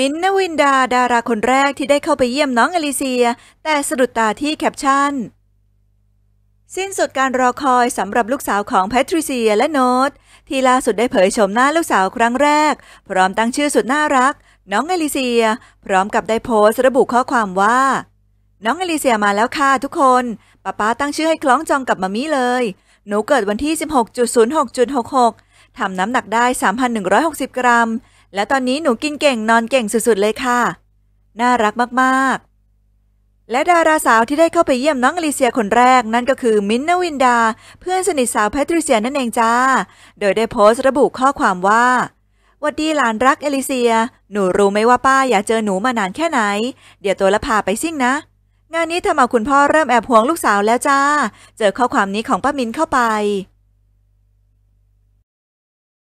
มินนวินดาดาราคนแรกที่ได้เข้าไปเยี่ยมน้องอลิเซีย แต่สะดุดตาที่แคปชั่น สิ้นสุดการรอคอยสำหรับลูกสาวของแพทริเซียและโนตที่ล่าสุดได้เผยชมหน้าลูกสาวครั้งแรก พร้อมตั้งชื่อสุดน่ารัก น้องอลิเซียพร้อมกับได้โพสระบุข้อความว่า น้องอลิเซียมาแล้วค่ะทุกคนป้าป้าตั้งชื่อให้คล้องจองกับมามี่เลยหนูเกิดวันที่ 16.06.66ทำน้ำหนักได้ 3,160 กรัมแล้วตอนนี้หนูกินเก่งนอนเก่งสุดๆเลยค่ะ น่ารักมากๆ และดาราสาวที่ได้เข้าไปเยี่ยมน้องอลิเซียคนแรก นั่นก็คือ มินนาวินดา เพื่อนสนิทสาวแพทริเซียนั่นเองจ้าโดยได้โพสต์ระบุข้อความว่าวัดดีหลานรักเอลิเซีย หนูรู้ไหมว่าป้าอยากเจอหนูมานานแค่ไหน เดี๋ยวตัวละพาไปซิ่งนะ งานนี้ทำเอาคุณพ่อเริ่มแอบห่วงลูกสาวแล้วจ้า เจอข้อความนี้ของป้ามินเข้าไป